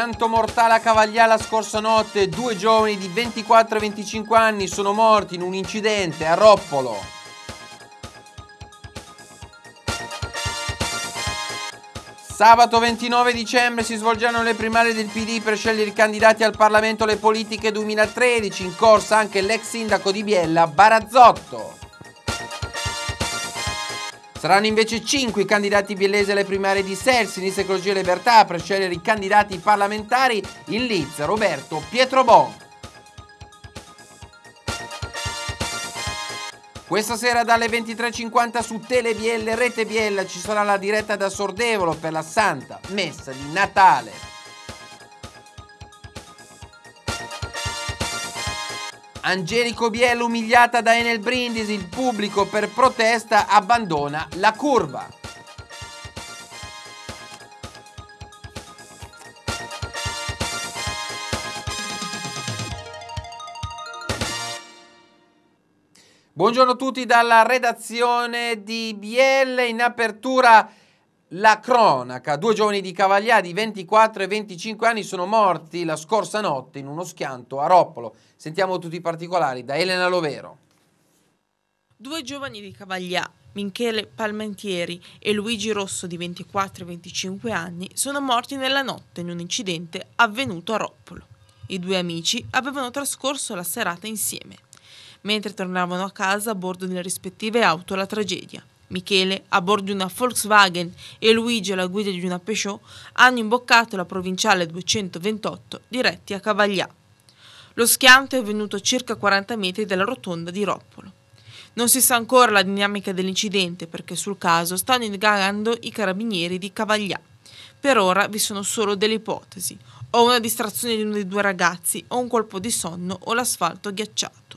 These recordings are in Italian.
Pianto mortale a Cavaglià la scorsa notte, due giovani di 24 e 25 anni sono morti in un incidente a Roppolo. Sabato 29 dicembre si svolgeranno le primarie del PD per scegliere i candidati al Parlamento alle politiche 2013, in corsa anche l'ex sindaco di Biella Barazzotto. Saranno invece 5 i candidati biellesi alle primarie di SEL, Sinistra Ecologia e Libertà, per scegliere i candidati parlamentari in Liz, Roberto Pietro Bon. Questa sera dalle 23.50 su Telebielle Rete Biella ci sarà la diretta da Sordevolo per la Santa Messa di Natale. Angelico Biel umiliata da Enel Brindisi, il pubblico per protesta abbandona la curva. Buongiorno a tutti dalla redazione di Biel in apertura la cronaca, due giovani di Cavaglià di 24 e 25 anni sono morti la scorsa notte in uno schianto a Roppolo. Sentiamo tutti i particolari da Elena Lovero. Due giovani di Cavaglià, Michele Palmentieri e Luigi Rosso di 24 e 25 anni, sono morti nella notte in un incidente avvenuto a Roppolo. I due amici avevano trascorso la serata insieme. Mentre tornavano a casa a bordo delle rispettive auto, alla tragedia. Michele, a bordo di una Volkswagen, e Luigi alla guida di una Peugeot, hanno imboccato la provinciale 228 diretti a Cavaglià. Lo schianto è avvenuto a circa 40 metri dalla rotonda di Roppolo. Non si sa ancora la dinamica dell'incidente perché sul caso stanno indagando i carabinieri di Cavaglià. Per ora vi sono solo delle ipotesi, o una distrazione di uno dei due ragazzi, o un colpo di sonno, o l'asfalto ghiacciato.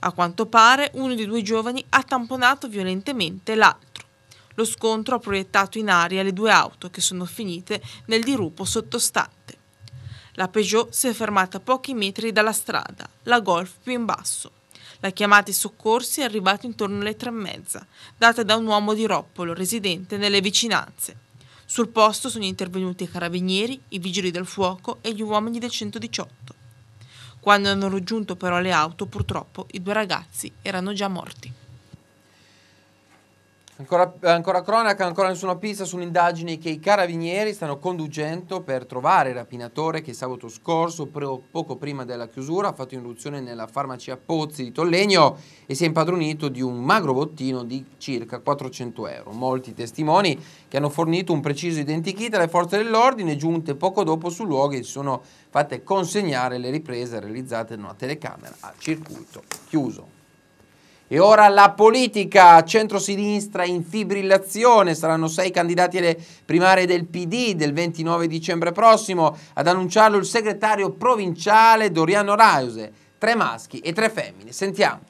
A quanto pare uno dei due giovani ha tamponato violentemente l'altro. Lo scontro ha proiettato in aria le due auto che sono finite nel dirupo sottostante. La Peugeot si è fermata a pochi metri dalla strada, la Golf più in basso. La chiamata ai soccorsi è arrivata intorno alle tre e mezza, data da un uomo di Roppolo, residente nelle vicinanze. Sul posto sono intervenuti i carabinieri, i vigili del fuoco e gli uomini del 118. Quando hanno raggiunto però le auto, purtroppo, i due ragazzi erano già morti. Ancora, ancora, cronaca, ancora nessuna pista sull'indagine che i carabinieri stanno conducendo per trovare il rapinatore che sabato scorso, poco prima della chiusura, ha fatto irruzione nella farmacia Pozzi di Tollegno e si è impadronito di un magro bottino di circa 400 euro. Molti testimoni che hanno fornito un preciso identikit alle forze dell'ordine giunte poco dopo sul luogo e si sono fatte consegnare le riprese realizzate da una telecamera a circuito chiuso. E ora la politica centro-sinistra in fibrillazione, saranno sei candidati alle primarie del PD del 29 dicembre prossimo, ad annunciarlo il segretario provinciale Doriano Rause, tre maschi e tre femmine, sentiamo.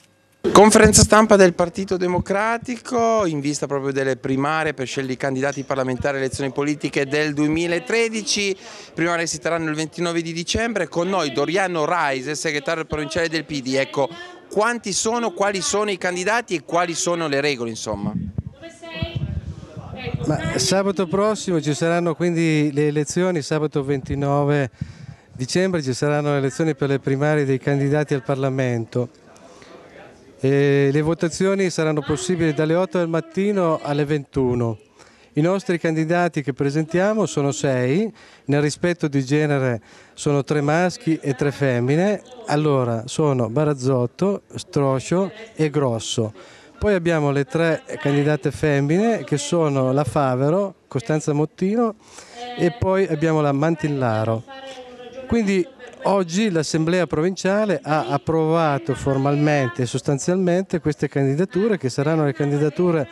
Conferenza stampa del Partito Democratico in vista proprio delle primarie per scegliere i candidati parlamentari alle elezioni politiche del 2013. Primarie si terranno il 29 di dicembre con noi Doriano Raise, segretario provinciale del PD. Ecco, quanti sono, quali sono i candidati e quali sono le regole insomma. Ecco, Ma sabato prossimo ci saranno quindi le elezioni, sabato 29 dicembre ci saranno le elezioni per le primarie dei candidati al Parlamento. E le votazioni saranno possibili dalle 8 del mattino alle 21. I nostri candidati che presentiamo sono sei, nel rispetto di genere sono tre maschi e tre femmine, allora sono Barazzotto, Stroscio e Grosso. Poi abbiamo le tre candidate femmine che sono la Favero, Costanza Mottino e poi abbiamo la Mantillaro. Quindi oggi l'Assemblea provinciale ha approvato formalmente e sostanzialmente queste candidature che saranno le candidature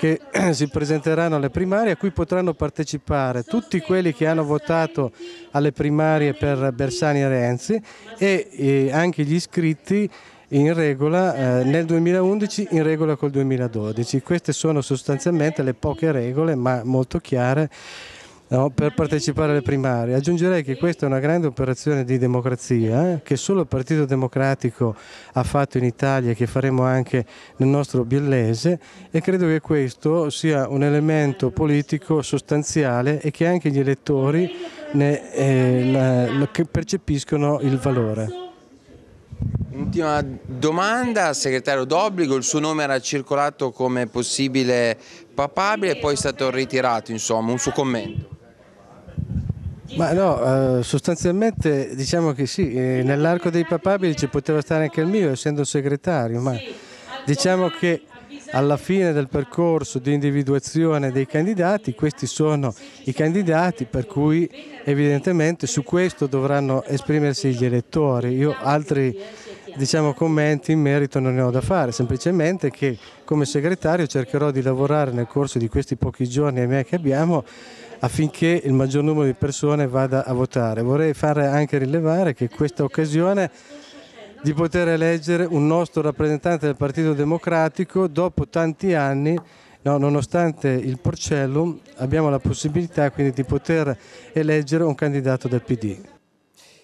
che si presenteranno alle primarie a cui potranno partecipare tutti quelli che hanno votato alle primarie per Bersani e Renzi e, anche gli iscritti in regola eh, nel 2011 in regola col 2012. Queste sono sostanzialmente le poche regole ma molto chiare no, per partecipare alle primarie. Aggiungerei che questa è una grande operazione di democrazia eh, che solo il Partito Democratico ha fatto in Italia e che faremo anche nel nostro biellese e credo che questo sia un elemento politico sostanziale e che anche gli elettori ne, eh, la, la, percepiscono il valore. Ultima domanda, segretario d'obbligo, il suo nome era circolato come possibile papabile, e poi è stato ritirato, insomma, un suo commento. Ma no, eh, sostanzialmente diciamo che sì, eh, nell'arco dei papabili ci poteva stare anche il mio, essendo segretario, ma diciamo che alla fine del percorso di individuazione dei candidati, questi sono i candidati per cui evidentemente su questo dovranno esprimersi gli elettori. Io altri diciamo, commenti in merito non ne ho da fare, semplicemente che come segretario cercherò di lavorare nel corso di questi pochi giorni che abbiamo affinché il maggior numero di persone vada a votare. Vorrei fare anche rilevare che questa occasione di poter eleggere un nostro rappresentante del Partito Democratico dopo tanti anni No, nonostante il porcellum abbiamo la possibilità quindi di poter eleggere un candidato del PD.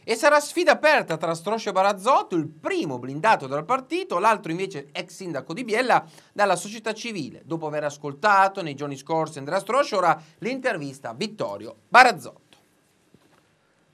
E sarà sfida aperta tra Stroscio e Barazzotto, il primo blindato dal partito, l'altro invece ex sindaco di Biella dalla società civile. Dopo aver ascoltato nei giorni scorsi Andrea Stroscio, ora l'intervista a Vittorio Barazzotto.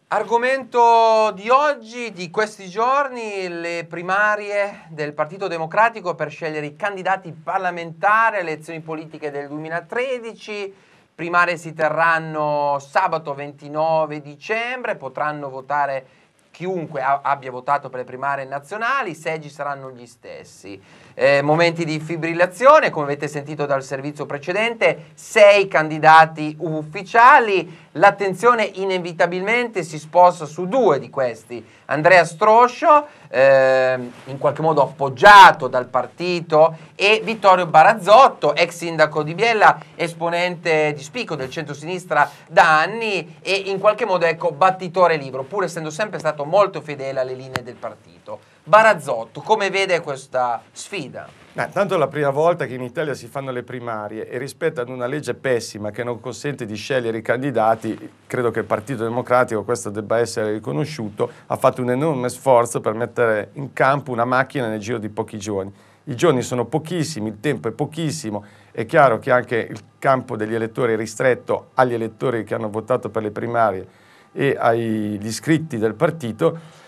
Argomento di oggi, di questi giorni, le primarie del Partito Democratico per scegliere i candidati parlamentari alle elezioni politiche del 2013 primarie si terranno sabato 29 dicembre, potranno votare chiunque abbia votato per le primarie nazionali, i seggi saranno gli stessi eh, momenti di fibrillazione, come avete sentito dal servizio precedente, sei candidati ufficiali, l'attenzione inevitabilmente si sposta su due di questi, Andrea Stroscio, eh, in qualche modo appoggiato dal partito, e Vittorio Barazzotto, ex sindaco di Biella, esponente di spicco del centro-sinistra da anni e in qualche modo ecco, battitore libro, pur essendo sempre stato molto fedele alle linee del partito. Barazzotto, come vede questa sfida? Ah, tanto è la prima volta che in Italia si fanno le primarie e rispetto ad una legge pessima che non consente di scegliere i candidati, credo che il Partito Democratico, questo debba essere riconosciuto, ha fatto un enorme sforzo per mettere in campo una macchina nel giro di pochi giorni. I giorni sono pochissimi, il tempo è pochissimo, è chiaro che anche il campo degli elettori è ristretto agli elettori che hanno votato per le primarie e agli iscritti del partito,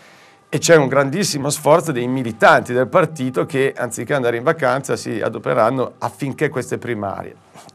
e c'è un grandissimo sforzo dei militanti del partito che anziché andare in vacanza si adopereranno affinché queste primarie.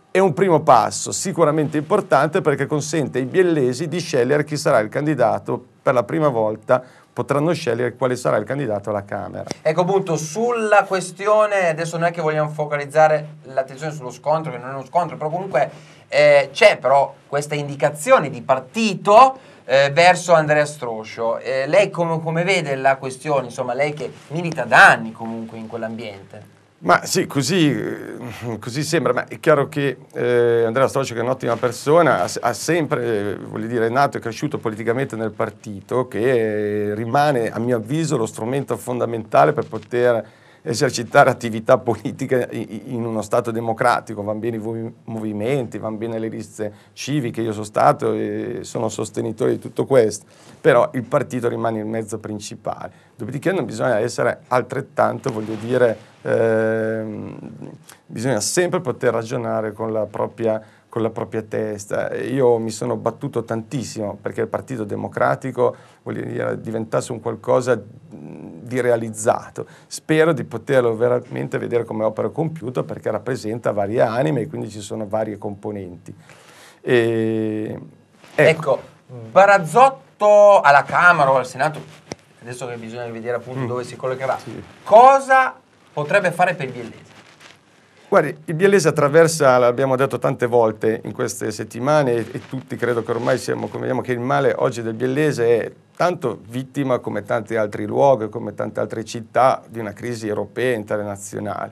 È un primo passo sicuramente importante perché consente ai biellesi di scegliere chi sarà il candidato per la prima volta potranno scegliere quale sarà il candidato alla Camera. Ecco appunto, sulla questione, adesso non è che vogliamo focalizzare l'attenzione sullo scontro, che non è uno scontro, però comunque eh, c'è però questa indicazione di partito eh, verso Andrea Stroscio. Eh, lei come, come, vede la questione? Insomma, lei che milita da anni comunque in quell'ambiente. Ma sì, così, eh, così, sembra, ma è chiaro che eh, Andrea Stroscio, che è un'ottima persona, ha, ha sempre, voglio dire, è nato e cresciuto politicamente nel partito, che rimane, a mio avviso, lo strumento fondamentale per poter esercitare attività politica in uno Stato democratico, vanno bene i movimenti, vanno bene le liste civiche, io sono stato e sono sostenitore di tutto questo, però il partito rimane il mezzo principale. Dopodiché non bisogna essere altrettanto, voglio dire, ehm, bisogna sempre poter ragionare con la propria con la propria testa. Io mi sono battuto tantissimo perché il Partito Democratico dire, diventasse un qualcosa di realizzato. Spero di poterlo veramente vedere come opera compiuta perché rappresenta varie anime e quindi ci sono varie componenti. E... Ecco. ecco, Barazzotto alla Camera o al Senato, adesso che bisogna vedere appunto mm. dove si collocherà, sì. cosa potrebbe fare per il Biellesi? Guardi, il Bielese attraversa, l'abbiamo detto tante volte in queste settimane e, e tutti credo che ormai siamo, conveniamo che il male oggi del Bielese è tanto vittima come tanti altri luoghi, come tante altre città, di una crisi europea e internazionale.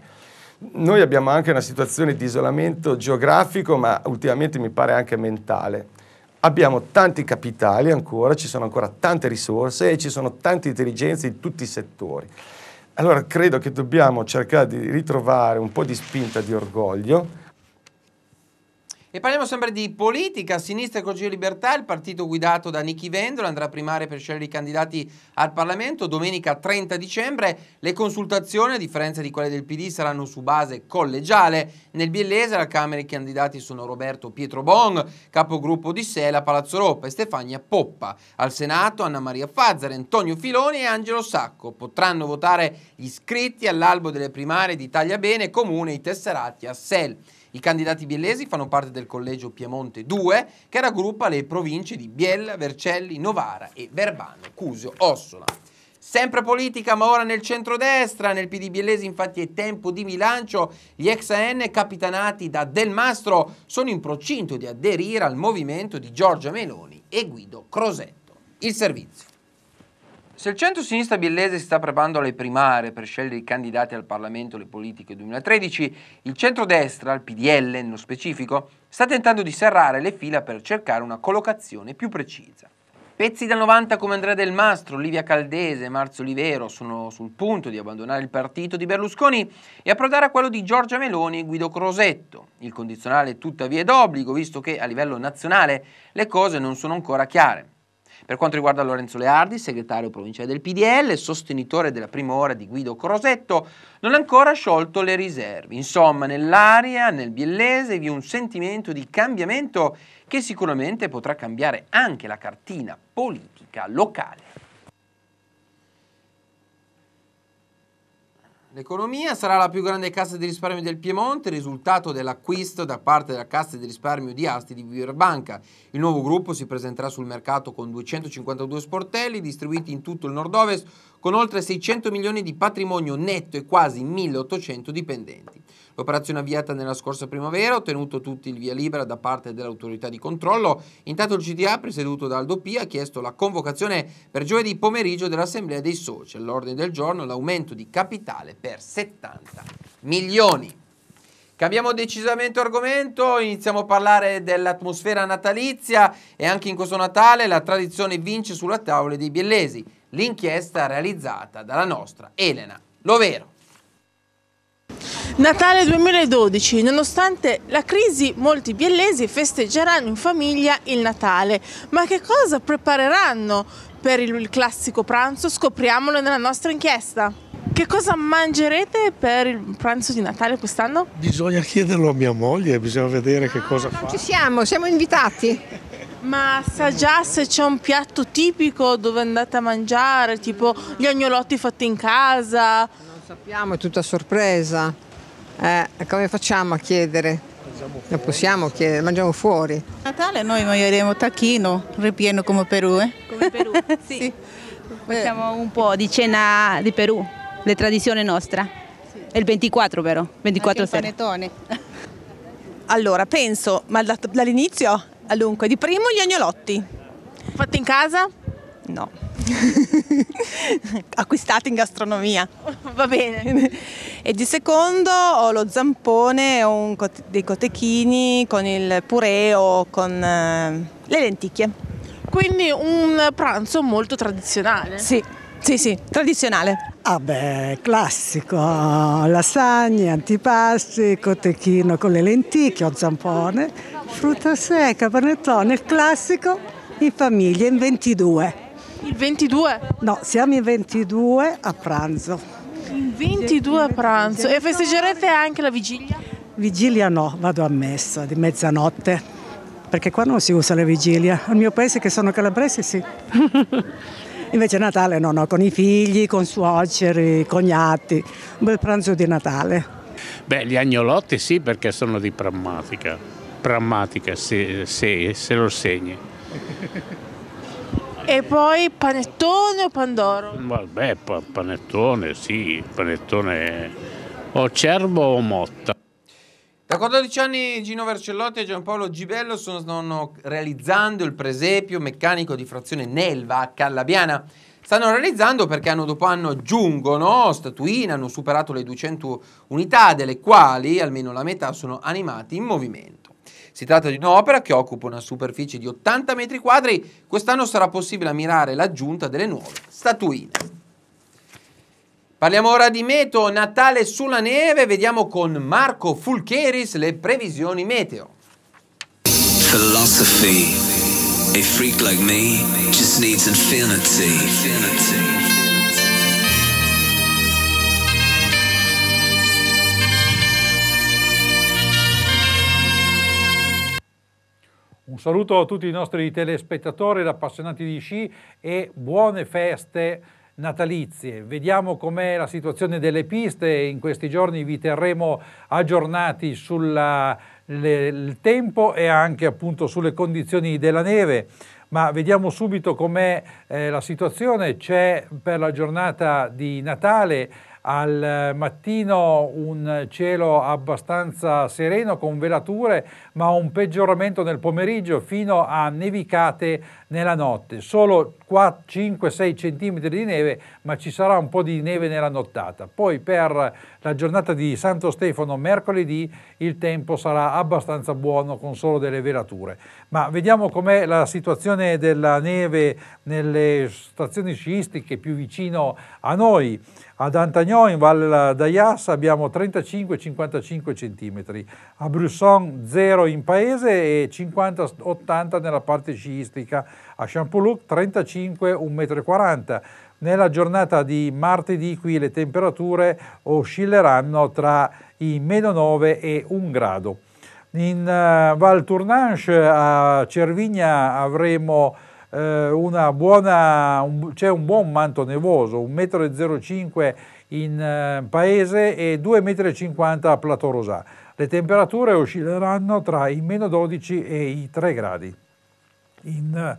Noi abbiamo anche una situazione di isolamento geografico, ma ultimamente mi pare anche mentale. Abbiamo tanti capitali ancora, ci sono ancora tante risorse e ci sono tante intelligenze in tutti i settori. Allora credo che dobbiamo cercare di ritrovare un po' di spinta, di orgoglio e parliamo sempre di politica, sinistra e Consiglio Libertà, il partito guidato da Nichi Vendolo andrà a primare per scegliere i candidati al Parlamento domenica 30 dicembre. Le consultazioni, a differenza di quelle del PD, saranno su base collegiale. Nel biellese alla Camera i candidati sono Roberto Pietro Bon, capogruppo di Sela, Palazzo Roppa e Stefania Poppa. Al Senato Anna Maria Fazzare, Antonio Filoni e Angelo Sacco. Potranno votare gli iscritti all'albo delle primarie di Taglia Bene, Comune, i tesserati a Sel. I candidati biellesi fanno parte del collegio Piemonte 2 che raggruppa le province di Biella, Vercelli, Novara e Verbano, Cusio, Ossola. Sempre politica, ma ora nel centrodestra. Nel PD biellesi infatti, è tempo di bilancio. Gli ex AN capitanati da Del Mastro sono in procinto di aderire al movimento di Giorgia Meloni e Guido Crosetto. Il servizio. Se il centro-sinistra biellese si sta preparando alle primarie per scegliere i candidati al Parlamento e alle politiche 2013, il centro-destra, il PDL nello specifico, sta tentando di serrare le fila per cercare una collocazione più precisa. Pezzi da 90 come Andrea Del Mastro, Livia Caldese, Marzo Olivero sono sul punto di abbandonare il partito di Berlusconi e approdare a quello di Giorgia Meloni e Guido Crosetto. Il condizionale tuttavia è d'obbligo, visto che a livello nazionale le cose non sono ancora chiare. Per quanto riguarda Lorenzo Leardi, segretario provinciale del PDL, sostenitore della prima ora di Guido Crosetto, non ha ancora sciolto le riserve. Insomma, nell'aria, nel biellese, vi è un sentimento di cambiamento che sicuramente potrà cambiare anche la cartina politica locale. L'economia sarà la più grande cassa di risparmio del Piemonte, risultato dell'acquisto da parte della Cassa di risparmio di Asti di Virbanca. Il nuovo gruppo si presenterà sul mercato con 252 sportelli distribuiti in tutto il nord-ovest con oltre 600 milioni di patrimonio netto e quasi 1800 dipendenti. L'operazione avviata nella scorsa primavera ha ottenuto tutti il via libera da parte dell'autorità di controllo. Intanto il CDA, presieduto da Aldo Pia, ha chiesto la convocazione per giovedì pomeriggio dell'assemblea dei soci. All'ordine del giorno l'aumento di capitale per 70 milioni. Cambiamo decisamente argomento, iniziamo a parlare dell'atmosfera natalizia e anche in questo Natale la tradizione vince sulla tavola dei biellesi l'inchiesta realizzata dalla nostra Elena Lovero. Natale 2012, nonostante la crisi molti biellesi festeggeranno in famiglia il Natale, ma che cosa prepareranno per il classico pranzo? Scopriamolo nella nostra inchiesta. Che cosa mangerete per il pranzo di Natale quest'anno? Bisogna chiederlo a mia moglie, bisogna vedere che ah, cosa fa. Non ci siamo, siamo invitati. Ma sa già se c'è un piatto tipico dove andate a mangiare, tipo gli agnolotti fatti in casa? Non sappiamo, è tutta sorpresa. Eh, come facciamo a chiedere? Non possiamo chiedere, mangiamo fuori. A Natale noi mangeremo tacchino, ripieno come Perù. Eh? Come Perù, sì. sì. Facciamo un po' di cena di Perù, le tradizione nostra. Sì. È il 24 però, 24 Anche il panettone. Allora, penso, ma dall'inizio Dunque, di primo gli agnolotti. Fatti in casa? No. Acquistati in gastronomia. Va bene. E di secondo ho lo zampone o cote dei cotechini con il purè o con eh, le lenticchie. Quindi un pranzo molto tradizionale. Sì, sì, sì, tradizionale. Ah beh, classico, lasagne, antipasti, cotechino con le lenticchie o zampone, frutta secca, panettone, il classico in famiglia in 22. Il 22? No, siamo in 22 a pranzo. In 22 a pranzo e festeggerete anche la vigilia? Vigilia no, vado a messa di mezzanotte, perché qua non si usa la vigilia. Al mio paese che sono calabrese sì. Invece Natale no, no, con i figli, con suoceri, cognati, un bel pranzo di Natale. Beh, gli agnolotti sì perché sono di prammatica, prammatica se, se, se lo segni. E poi panettone o pandoro? Vabbè, panettone sì, panettone o cervo o motta. Da 14 anni Gino Vercellotti e Giampaolo Gibello stanno realizzando il presepio meccanico di frazione Nelva a Callabiana. Stanno realizzando perché anno dopo anno aggiungono statuine, hanno superato le 200 unità, delle quali almeno la metà sono animati in movimento. Si tratta di un'opera che occupa una superficie di 80 metri quadri, quest'anno sarà possibile ammirare l'aggiunta delle nuove statuine. Parliamo ora di meteo, Natale sulla neve, vediamo con Marco Fulcheris le previsioni meteo. Philosophy. A freak like me just needs infinity. infinity. Un saluto a tutti i nostri telespettatori ed appassionati di sci e buone feste natalizie. Vediamo com'è la situazione delle piste, in questi giorni vi terremo aggiornati sul le, il tempo e anche appunto sulle condizioni della neve. Ma vediamo subito com'è eh, la situazione. C'è per la giornata di Natale al mattino un cielo abbastanza sereno con velature, ma un peggioramento nel pomeriggio fino a nevicate nella notte. Solo 5-6 cm di neve, ma ci sarà un po' di neve nella nottata. Poi per la giornata di Santo Stefano, mercoledì, il tempo sarà abbastanza buono con solo delle velature. Ma vediamo com'è la situazione della neve nelle stazioni sciistiche più vicino a noi. Ad Antagnò in Valle d'Ayas abbiamo 35-55 cm, a Brusson 0 in paese e 50-80 nella parte sciistica. A Champouloux 35, 1,40 m. Nella giornata di martedì qui le temperature oscilleranno tra i meno 9 e 1 grado. In uh, Val Tournanche a Cervigna avremo eh, una buona, un, c'è un buon manto nevoso, 1,05 m in eh, paese e 2,50 m a Platorosà. Le temperature oscilleranno tra i meno 12 e i 3 gradi. In,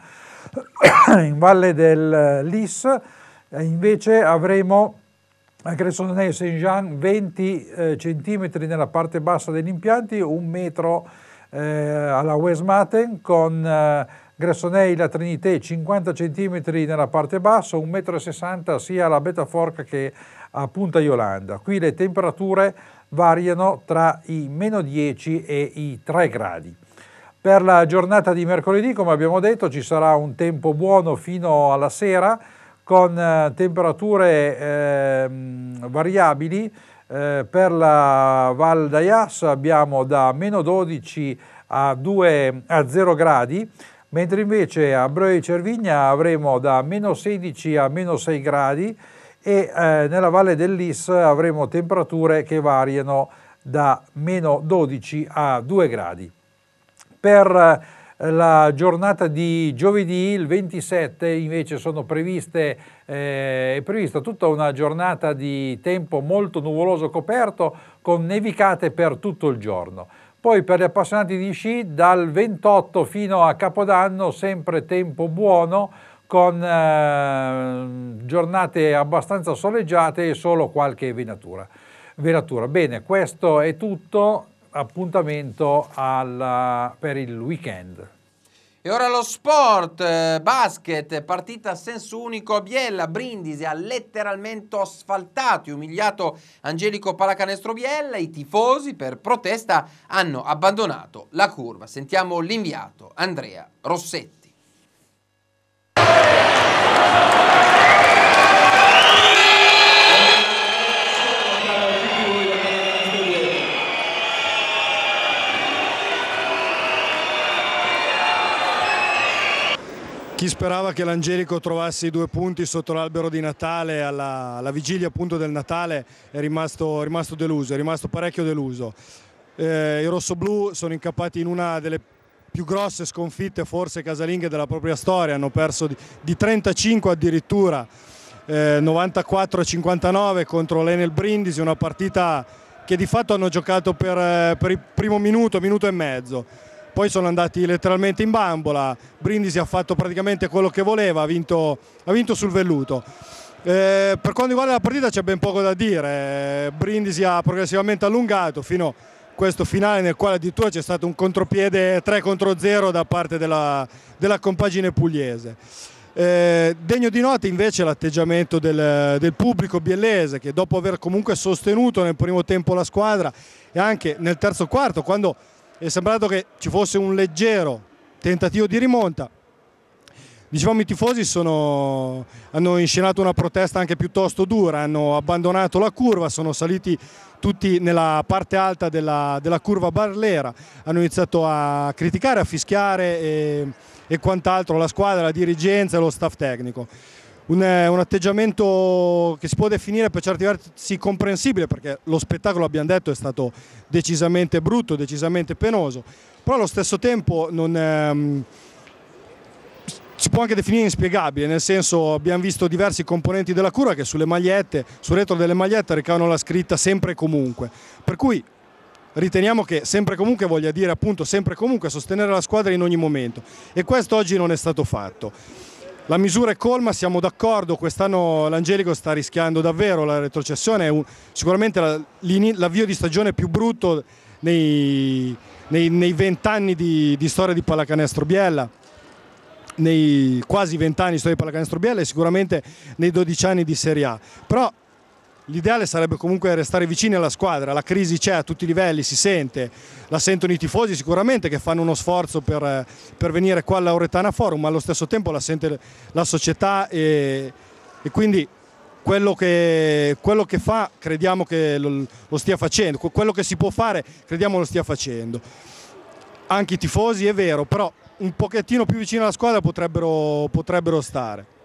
in Valle del Lys eh, invece avremo a Cressonay Saint-Jean 20 eh, cm nella parte bassa degli impianti, un metro eh, alla Westmaten con eh, Gressonei la Trinité 50 cm nella parte bassa, 1,60 m sia alla Betaforca che a Punta Iolanda. Qui le temperature variano tra i meno 10 e i 3 gradi. Per la giornata di mercoledì, come abbiamo detto, ci sarà un tempo buono fino alla sera con eh, temperature eh, variabili. Eh, per la Val d'Ayas abbiamo da meno 12 a, 2, a 0 gradi, mentre invece a Breu e Cervigna avremo da meno 16 a meno 6 gradi, e eh, nella valle dell'Is avremo temperature che variano da meno 12 a 2 gradi. Per eh, la giornata di giovedì, il 27, invece sono previste, eh, è prevista tutta una giornata di tempo molto nuvoloso coperto con nevicate per tutto il giorno. Poi per gli appassionati di sci dal 28 fino a Capodanno sempre tempo buono, con eh, giornate abbastanza soleggiate e solo qualche venatura. venatura. Bene, questo è tutto, appuntamento alla, per il weekend. E ora lo sport, eh, basket, partita a senso unico a Biella, Brindisi ha letteralmente asfaltato e umiliato Angelico Palacanestro Biella, i tifosi per protesta hanno abbandonato la curva. Sentiamo l'inviato Andrea Rossetti. Chi sperava che l'Angelico trovasse i due punti sotto l'albero di Natale, alla, alla vigilia appunto del Natale, è rimasto, è rimasto, deluso, è rimasto parecchio deluso. Eh, I rossoblù sono incappati in una delle più grosse sconfitte forse casalinghe della propria storia, hanno perso di, di 35 addirittura, eh, 94-59 contro l'Enel Brindisi, una partita che di fatto hanno giocato per, eh, per il primo minuto, minuto e mezzo poi sono andati letteralmente in bambola, Brindisi ha fatto praticamente quello che voleva, ha vinto, ha vinto sul velluto. Eh, per quanto riguarda la partita c'è ben poco da dire, Brindisi ha progressivamente allungato fino a questo finale nel quale addirittura c'è stato un contropiede 3 contro 0 da parte della, della compagine pugliese. Eh, degno di nota invece l'atteggiamento del, del, pubblico biellese che dopo aver comunque sostenuto nel primo tempo la squadra e anche nel terzo quarto quando è sembrato che ci fosse un leggero tentativo di rimonta. Dicevamo i tifosi sono, hanno inscenato una protesta anche piuttosto dura, hanno abbandonato la curva, sono saliti tutti nella parte alta della, della curva barlera, hanno iniziato a criticare, a fischiare e, e quant'altro la squadra, la dirigenza e lo staff tecnico un, eh, un, atteggiamento che si può definire per certi versi comprensibile perché lo spettacolo, abbiamo detto, è stato decisamente brutto, decisamente penoso, però allo stesso tempo non, ehm, si può anche definire inspiegabile, nel senso abbiamo visto diversi componenti della cura che sulle magliette, sul retro delle magliette recavano la scritta sempre e comunque, per cui riteniamo che sempre e comunque voglia dire appunto sempre e comunque sostenere la squadra in ogni momento e questo oggi non è stato fatto. La misura è colma, siamo d'accordo, quest'anno l'Angelico sta rischiando davvero la retrocessione, è un, sicuramente l'avvio di stagione più brutto nei, vent'anni di, di, storia di pallacanestro Biella, nei quasi vent'anni di storia di pallacanestro Biella e sicuramente nei 12 anni di Serie A. Però L'ideale sarebbe comunque restare vicini alla squadra, la crisi c'è a tutti i livelli, si sente, la sentono i tifosi sicuramente che fanno uno sforzo per, per venire qua alla Oretana Forum, ma allo stesso tempo la sente la società e, e quindi quello che, quello che, fa crediamo che lo, lo stia facendo, quello che si può fare crediamo lo stia facendo. Anche i tifosi è vero, però un pochettino più vicino alla squadra potrebbero, potrebbero stare.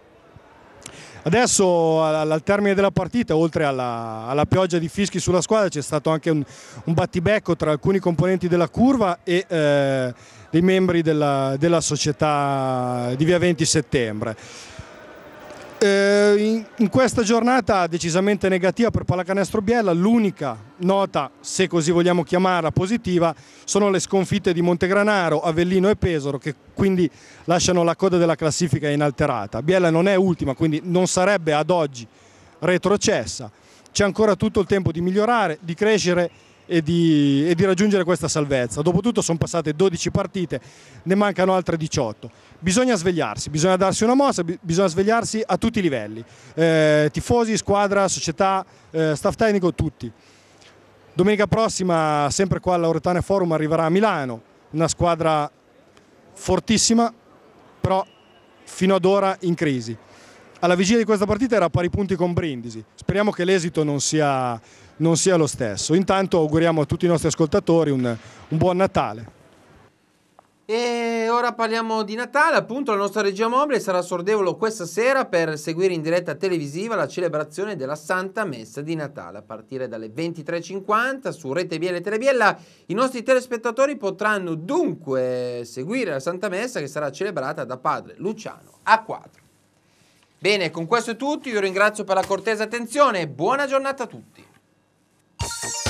Adesso al termine della partita, oltre alla, alla, pioggia di fischi sulla squadra, c'è stato anche un, un battibecco tra alcuni componenti della curva e eh, dei membri della, della società di Via 20 Settembre. Eh, in, in questa giornata decisamente negativa per Pallacanestro Biella, l'unica nota, se così vogliamo chiamarla, positiva sono le sconfitte di Montegranaro, Avellino e Pesaro che quindi lasciano la coda della classifica inalterata. Biella non è ultima, quindi non sarebbe ad oggi retrocessa. C'è ancora tutto il tempo di migliorare, di crescere e di, e di, raggiungere questa salvezza. Dopotutto sono passate 12 partite, ne mancano altre 18. Bisogna svegliarsi, bisogna darsi una mossa, bisogna svegliarsi a tutti i livelli, eh, tifosi, squadra, società, eh, staff tecnico, tutti. Domenica prossima, sempre qua all'Auretane Forum, arriverà a Milano, una squadra fortissima, però fino ad ora in crisi alla vigilia di questa partita era a pari punti con Brindisi. Speriamo che l'esito non sia non sia lo stesso. Intanto auguriamo a tutti i nostri ascoltatori un, un buon Natale. E ora parliamo di Natale, appunto la nostra regia mobile sarà sordevolo questa sera per seguire in diretta televisiva la celebrazione della Santa Messa di Natale. A partire dalle 23.50 su Rete Biella e Telebiella i nostri telespettatori potranno dunque seguire la Santa Messa che sarà celebrata da padre Luciano A4. Bene, con questo è tutto, io ringrazio per la cortese attenzione e buona giornata a tutti. Thank you.